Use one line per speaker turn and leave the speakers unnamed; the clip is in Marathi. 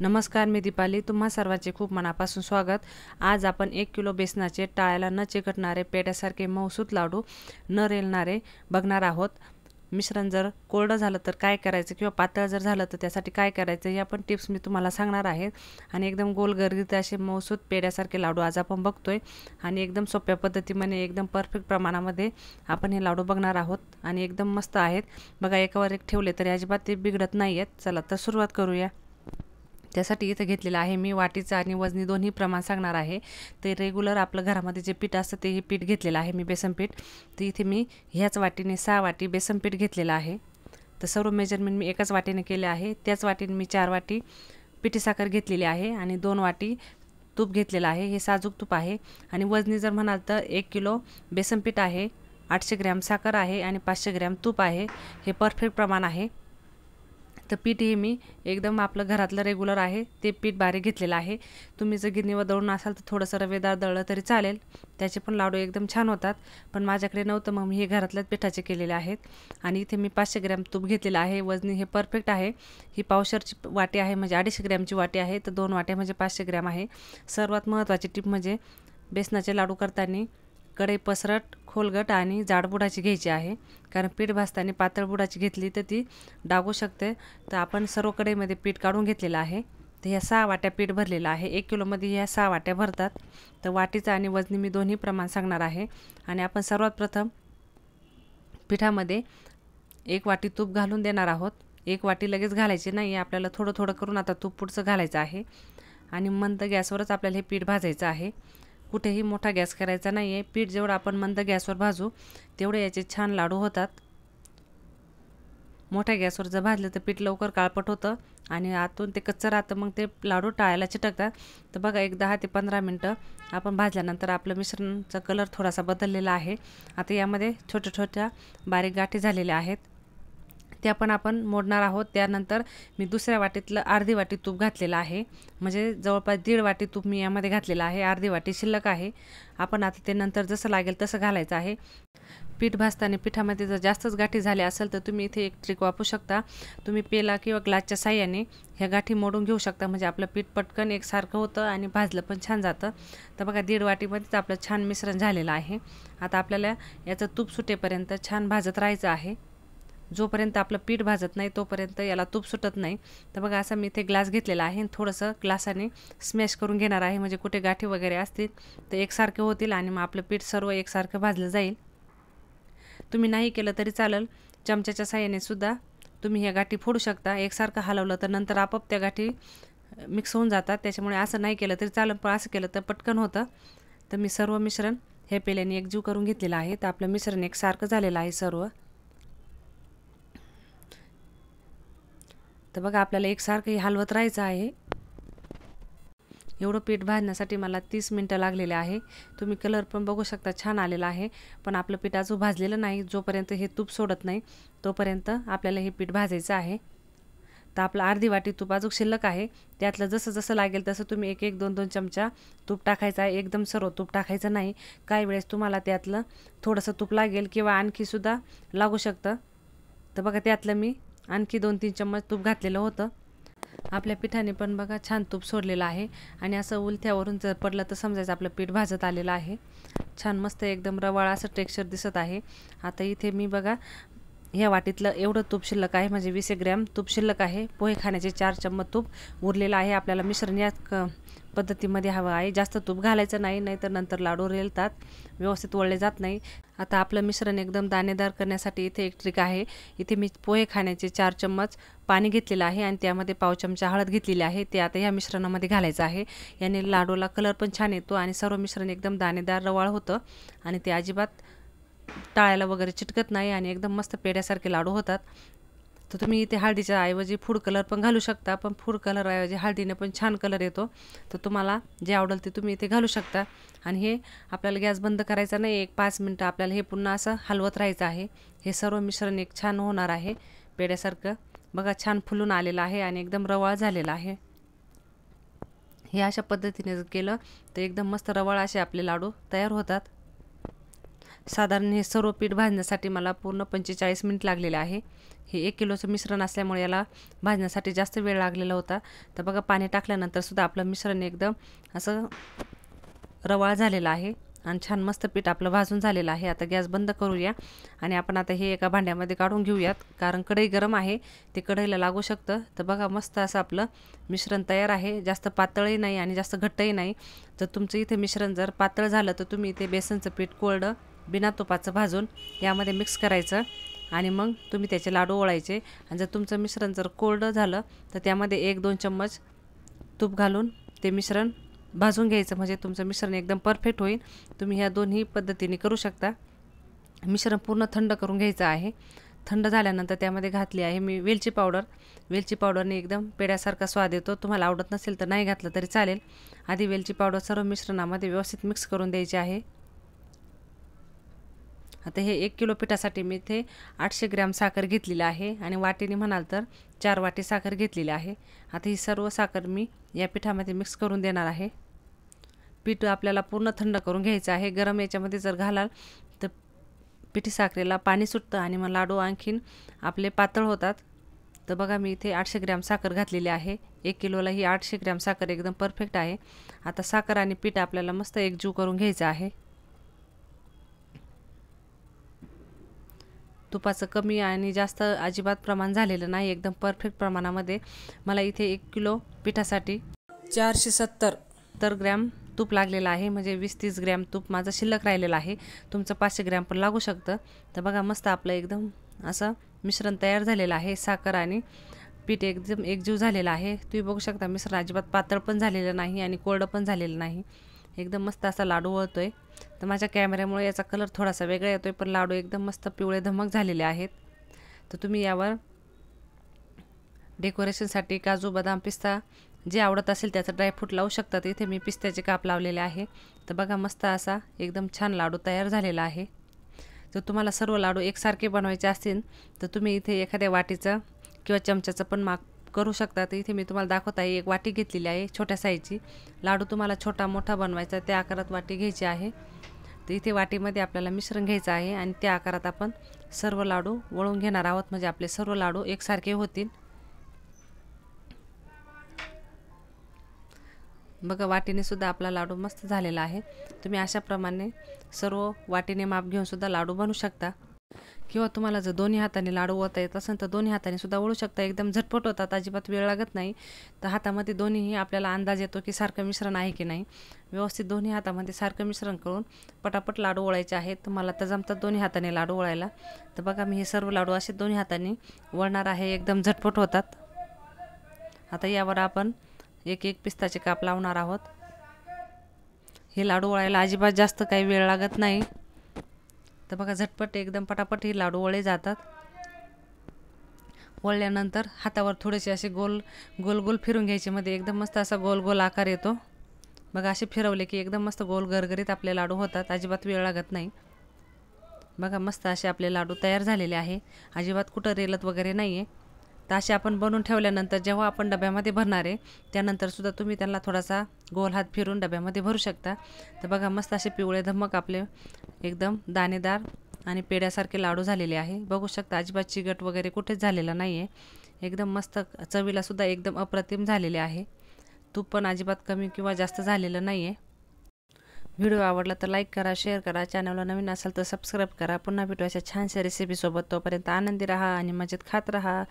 नमस्कार मी दीपाली तुम्हा सर्वांचे खूप मनापासून स्वागत आज आपण एक किलो बेसनाचे टाळ्याला न चिकटणारे पेट्यासारखे मौसूत लाडू न रेलणारे बघणार आहोत मिश्रण जर कोरडं झालं तर काय करायचं किंवा पातळ जर झालं तर त्यासाठी काय करायचं या पण टिप्स मी तुम्हाला सांगणार आहे आणि एकदम गोल गर्दीत असे मौसूत पेड्यासारखे लाडू आज आपण बघतोय आणि एकदम सोप्या पद्धतीमध्ये एकदम परफेक्ट प्रमाणामध्ये आपण हे लाडू बघणार आहोत आणि एकदम मस्त आहेत बघा एकावर एक ठेवले तरी अजिबात ते बिघडत नाही आहेत चला तर सुरुवात करूया त्यासाठी इथं घेतलेलं आहे मी वाटीचं आणि वजनी दोन्ही प्रमाण सांगणार आहे ते रेग्युलर आपलं घरामध्ये जे पीठ असतं तेही पीठ घेतलेलं आहे मी बेसनपीठ तर इथे मी ह्याच वाटीने सहा वाटी बेसनपीठ घेतलेलं आहे तर सर्व मेजरमेंट मी एकाच वाटीने केले आहे त्याच वाटीने मी चार वाटी पिठीसाखर घेतलेली आहे आणि दोन वाटी तूप घेतलेलं आहे हे साजूक तूप आहे आणि वजनी जर म्हणाल तर एक किलो बेसनपीठ आहे आठशे ग्रॅम साखर आहे आणि पाचशे ग्रॅम तूप आहे हे परफेक्ट प्रमाण आहे तर पीठ हे मी एकदम आपलं घरातलं रेग्युलर आहे ते पीठ बारीक घेतलेलं आहे तुम्ही जर गिरणीवर दळून असाल तर थोडंसं रवेदार दळलं तरी चालेल त्याचे पण लाडू एकदम छान होतात पण माझ्याकडे नव्हतं मग मी हे घरातल्याच पिठाचे केलेले आहेत आणि इथे मी पाचशे ग्रॅम तूप घेतलेलं आहे वजनी हे परफेक्ट आहे ही पावशरची वाटी आहे म्हणजे अडीचशे ग्रॅमची वाटी आहे तर दोन वाट्या म्हणजे पाचशे ग्रॅम आहे सर्वात महत्त्वाची टीप म्हणजे बेसनाचे लाडू करताना कढई पसरट खोलगट आणि जाडबुडाची घ्यायची आहे कारण पीठ भाजताना पातळ बुडाची घेतली तर ती डागू शकते तर आपण सर्व कढईमध्ये पीठ काढून घेतलेलं आहे तर ह्या सहा वाट्या पीठ भरलेलं आहे एक किलोमध्ये ह्या सहा वाट्या भरतात तर वाटीचं आणि वजनी मी दोन्ही प्रमाण सांगणार आहे आणि आपण सर्वात प्रथम पिठामध्ये एक वाटी तूप घालून देणार आहोत एक वाटी लगेच घालायची नाही आपल्याला थोडं थोडं करून आता तूप पुढचं घालायचं आहे आणि मंद गॅसवरच आपल्याला हे पीठ भाजायचं आहे कुठेही मोठा गॅस करायचा नाही आहे पीठ जेवढं आपण मंद गॅसवर भाजू तेवढे याचे छान लाडू होतात मोठ्या गॅसवर जर भाजलं तर पीठ लवकर काळपट होतं आणि आतून ते कच्चं राहतं मग ते लाडू टाळायला चिटकतात तर बघा एक दहा ते पंधरा मिनटं आपण भाजल्यानंतर आपलं मिश्रणचा कलर थोडासा बदललेला आहे आता यामध्ये छोट्या छोट्या बारीक गाठी झालेल्या आहेत त्या पण आपण मोडणार आहोत त्यानंतर मी दुसऱ्या वाटीतलं अर्धी वाटी तूप घातलेलं आहे म्हणजे जवळपास दीड वाटी तूप मी यामध्ये घातलेलं आहे अर्धी वाटी शिल्लक आहे आपण आता ते नंतर जसं लागेल तसं घालायचं आहे पीठ भाजताना पिठामध्ये जर जास्तच गाठी झाल्या असेल तर तुम्ही इथे एक ट्रिक वापरू शकता तुम्ही पेला किंवा ग्लासच्या साह्याने ह्या गाठी मोडून घेऊ शकता म्हणजे आपलं पीठ पटकन एकसारखं होतं आणि भाजलं पण छान जातं तर बघा दीड वाटीमध्येच आपलं छान मिश्रण झालेलं आहे आता आपल्याला याचं तूप सुटेपर्यंत छान भाजत राहायचं आहे जोपर्यंत आपलं पीठ भाजत नाही तोपर्यंत याला तूप सुटत नाही तर बघा असं मी इथे ग्लास घेतलेला आहे आणि थोडंसं ग्लासाने स्मॅश करून घेणार आहे म्हणजे कुठे गाठी वगैरे असतील तर एकसारखे होतील आणि मग आपलं पीठ सर्व एकसारखं भाजलं जाईल तुम्ही नाही केलं तरी चालेल चमच्याच्या साह्याने सुद्धा तुम्ही ह्या गाठी फोडू शकता एकसारखं हलवलं तर नंतर आपोआप त्या गाठी मिक्स होऊन जातात त्याच्यामुळे असं नाही केलं तरी चालेल पण असं केलं तर पटकन होतं तर मी सर्व मिश्रण हे पेल्याने एकजीव करून घेतलेलं आहे तर आपलं मिश्रण एकसारखं झालेलं आहे सर्व तर बघा आपल्याला एकसारखं हे हलवत राहायचं आहे एवढं पीठ भाजण्यासाठी मला तीस मिनटं लागलेले आहे तुम्ही कलर पण बघू शकता छान आलेला आहे पण आपलं पीठ अजून भाजलेलं नाही जोपर्यंत हे तूप सोडत नाही तोपर्यंत आपल्याला हे पीठ भाजायचं आहे तर आपलं अर्धी वाटी तूप अजून शिल्लक आहे त्यातलं जसं जसं लागेल तसं तुम्ही एक एक दोन दोन चमचा तूप टाकायचं आहे एकदम सर्व तूप टाकायचं नाही काही वेळेस तुम्हाला त्यातलं थोडंसं तूप लागेल किंवा आणखीसुद्धा लागू शकतं तर बघा त्यातलं मी आणखी दोन तीन चम्मच तूप घातलेलं होतं आपल्या पिठाने पण बघा छान तूप सोडलेलं आहे आणि असं उलथ्यावरून जर पडलं तर समजायचं आपलं पीठ भाजत आलेलं आहे छान मस्त एकदम रवाळ असं टेक्स्चर दिसत आहे आता इथे मी बघा ह्या वाटीतलं एवढं तूप शिल्लक आहे म्हणजे वीस ग्रॅम तूप शिल्लक आहे पोहे खाण्याचे चार चम्मच तूप उरलेलं आहे आपल्याला मिश्रण या पद्धतीमध्ये हवं आहे जास्त तूप घालायचं नाही नाहीतर नंतर लाडू रेलतात व्यवस्थित वळले जात नाही आता आपलं मिश्रण एकदम दाणेदार करण्यासाठी इथे एक ट्रिक आहे इथे मी पोहे खाण्याचे चार चम्मच पाणी घेतलेलं आहे आणि त्यामध्ये पाव चमचा हळद घेतलेली आहे ते आता या मिश्रणामध्ये घालायचं आहे याने लाडूला कलर पण छान येतो आणि सर्व मिश्रण एकदम दाणेदार रवाळ होतं आणि ते अजिबात टाळायला वगैरे चिटकत नाही आणि एकदम मस्त पेढ्यासारखे लाडू होतात तर तुम्ही इथे हळदीच्या ऐवजी फूड कलर पण घालू शकता पण फूड कलर ऐवजी हळदीने पण छान कलर येतो तर तुम्हाला जे आवडेल ते तुम्ही इथे घालू शकता आणि हे आपल्याला गॅस बंद करायचा नाही एक पाच मिनटं आपल्याला हे पुन्हा असं हलवत राहायचं आहे हे सर्व मिश्रण एक छान होणार आहे पेड्यासारखं बघा छान फुलून आलेलं आहे आणि एकदम रवाळ झालेला आहे हे अशा पद्धतीने जर केलं तर एकदम मस्त रवाळ असे आपले लाडू तयार होतात साधारण हे सर्व पीठ भाजण्यासाठी मला पूर्ण पंचेचाळीस मिनिट लागलेलं आहे हे एक किलोचं मिश्रण असल्यामुळे याला भाजण्यासाठी जास्त वेळ लागलेला होता तर बघा पाणी टाकल्यानंतरसुद्धा आपलं मिश्रण एकदम असं रवाळ झालेलं आहे आणि छान मस्त पीठ आपलं भाजून झालेलं आहे आता गॅस बंद करूया आणि आपण आता हे एका भांड्यामध्ये काढून घेऊयात कारण कढई गरम आहे ते कढईला लागू शकतं तर बघा मस्त असं आपलं मिश्रण तयार आहे जास्त पातळही नाही आणि जास्त घट्टही नाही तर तुमचं इथे मिश्रण जर पातळ झालं तर तुम्ही इथे बेसनचं पीठ कोरडं बिना तुपाचं भाजून यामध्ये मिक्स करायचं आणि मग तुम्ही त्याचे लाडू ओळायचे आणि जर तुमचं मिश्रण जर कोरडं झालं तर त्यामध्ये एक दोन चम्मच तूप घालून ते मिश्रण भाजून घ्यायचं म्हणजे तुमचं मिश्रण एकदम परफेक्ट होईल तुम्ही ह्या दोन्ही पद्धतीने करू शकता मिश्रण पूर्ण थंड करून घ्यायचं आहे थंड झाल्यानंतर त्यामध्ये घातली आहे मी वेलची पावडर वेलची पावडरने एकदम पेड्यासारखा स्वाद येतो तुम्हाला आवडत नसेल तर नाही घातलं तरी चालेल आधी वेलची पावडर सर्व मिश्रणामध्ये व्यवस्थित मिक्स करून द्यायची आहे आता हे एक किलो पिठासाठी मी इथे आठशे ग्रॅम साखर घेतलेली आहे आणि वाटीने म्हणाल तर चार वाटी साखर घेतलेली आहे आता ही सर्व साखर मी या पिठामध्ये मिक्स करून देणार आहे पीठ आपल्याला पूर्ण थंड करून घ्यायचं आहे गरम याच्यामध्ये जर घालाल तर पिठी साखरेला पाणी सुटतं आणि मग लाडू आणखीन आपले पातळ होतात तर बघा मी इथे आठशे ग्रॅम साखर घातलेली आहे एक किलोला ही आठशे ग्रॅम साखर एकदम परफेक्ट आहे आता साखर आणि पीठ आपल्याला मस्त एकजू करून घ्यायचं आहे तुपाचं कमी आणि जास्त अजिबात प्रमाण झालेलं नाही एकदम परफेक्ट प्रमाणामध्ये मला इथे एक किलो पिठासाठी चारशे सत्तर तर ग्रॅम तूप लागलेलं आहे म्हणजे वीस तीस ग्रॅम तूप माझं शिल्लक राहिलेलं आहे तुमचं पाचशे ग्रॅम पण लागू शकतं तर बघा मस्त आपलं एकदम असं मिश्रण तयार झालेलं आहे साखर आणि पीठ एकदम एकजीव झालेलं आहे तुम्ही बघू शकता मिश्रण अजिबात पातळ पण झालेलं नाही आणि कोरडं पण झालेलं नाही एकदम मस्त असा लाडू वळतो आहे तर माझ्या कॅमेऱ्यामुळे याचा कलर थोडासा वेगळा येतो आहे पण लाडू एकदम मस्त पिवळे धमक झालेले आहेत तर तुम्ही यावर डेकोरेशनसाठी काजू बदाम पिस्ता जे आवडत असेल त्याचा ड्रायफ्रूट लावू शकता इथे मी पिस्त्याचे काप लावलेले आहे तर बघा मस्त असा एकदम छान लाडू तयार झालेला आहे जर तुम्हाला सर्व लाडू एकसारखे बनवायचे असतील तर तुम्ही इथे एखाद्या वाटीचं किंवा चमच्याचं पण माग करू शकता तर इथे मी तुम्हाला दाखवत आहे एक वाटी घेतलेली आहे छोट्या साईजची लाडू तुम्हाला छोटा मोठा बनवायचा त्या आकारात वाटी घ्यायची आहे तर इथे वाटीमध्ये आपल्याला मिश्रण घ्यायचं आहे आणि त्या आकारात आपण सर्व लाडू वळून घेणार आहोत म्हणजे आपले सर्व लाडू एकसारखे होतील बघा वाटीने सुद्धा आपला लाडू मस्त झालेला आहे तुम्ही अशाप्रमाणे सर्व वाटीने माप घेऊन सुद्धा लाडू बनवू शकता किंवा तुम्हाला जर दोन्ही हाताने लाडू ओता येत असेल तर दोन्ही हाताने सुद्धा ओळू शकता एकदम झटपट होतात अजिबात वेळ लागत नाही तर हातामध्ये दोन्हीही आपल्याला अंदाज येतो की सारखं मिश्रण आहे की नाही व्यवस्थित दोन्ही हातामध्ये सारखं मिश्रण करून पटापट लाडू ओळायचे आहेत तुम्हाला तर जमतात दोन्ही हाताने लाडू ओळायला तर बघा मी हे सर्व लाडू असे दोन्ही हाताने वळणार आहे एकदम झटपट होतात आता यावर आपण एक एक पिस्ताचे काप लावणार आहोत हे लाडू वळायला अजिबात जास्त काही वेळ लागत नाही तर बघा झटपट एकदम पटापट हे लाडू वळे जातात वळल्यानंतर हातावर थोडेसे असे गोल गोल गोल फिरून घ्यायचे मध्ये एकदम मस्त असा गोल गोल आकार येतो बघा असे फिरवले की एकदम मस्त गोल गरगरीत आपले लाडू होतात अजिबात वेळ लागत नाही बघा मस्त असे आपले लाडू तयार झालेले आहे अजिबात कुठं रेलत वगैरे नाही आहे तर असे आपण बनवून ठेवल्यानंतर जेव्हा आपण डब्यामध्ये भरणार आहे त्यानंतरसुद्धा तुम्ही त्यांना थोडासा गोल हात फिरून डब्यामध्ये भरू शकता तर बघा मस्त असे पिवळे धमक आपले एकदम दाणेदार आणि पेड्यासारखे लाडू झालेले आहे बघू शकता अजिबात चिगट वगैरे कुठेच झालेला नाही आहे एकदम मस्त चवीलासुद्धा एकदम अप्रतिम झालेले आहे तूप पण अजिबात कमी किंवा जास्त झालेलं नाही आहे व्हिडिओ आवडला तर लाईक करा शेअर करा चॅनलला नवीन असाल तर सबस्क्राईब करा पुन्हा भेटू अशा छानशा रेसिपीसोबत तोपर्यंत आनंदी राहा आणि मजेत खात राहा